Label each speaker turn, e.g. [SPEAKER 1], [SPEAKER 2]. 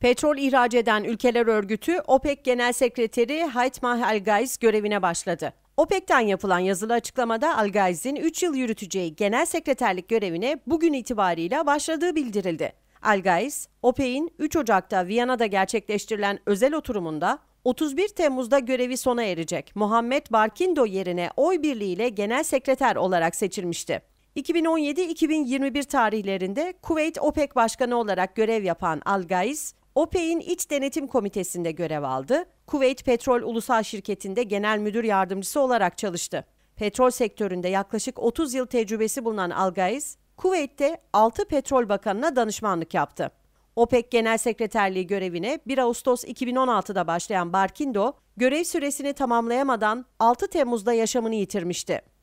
[SPEAKER 1] Petrol ihraç eden ülkeler örgütü OPEC Genel Sekreteri Haytma Algaiz görevine başladı. OPEC'ten yapılan yazılı açıklamada Algaiz'in 3 yıl yürüteceği genel sekreterlik görevine bugün itibarıyla başladığı bildirildi. Algaiz, OPEC'in 3 Ocak'ta Viyana'da gerçekleştirilen özel oturumunda 31 Temmuz'da görevi sona erecek Muhammed Barkindo yerine oy birliğiyle genel sekreter olarak seçilmişti. 2017-2021 tarihlerinde Kuveyt OPEC Başkanı olarak görev yapan Algaiz, OPEC'in iç denetim komitesinde görev aldı. Kuveyt Petrol Ulusal Şirketi'nde genel müdür yardımcısı olarak çalıştı. Petrol sektöründe yaklaşık 30 yıl tecrübesi bulunan Algaiz, Kuveyt'te 6 petrol bakanına danışmanlık yaptı. OPEC Genel Sekreterliği görevine 1 Ağustos 2016'da başlayan Barkindo, görev süresini tamamlayamadan 6 Temmuz'da yaşamını yitirmişti.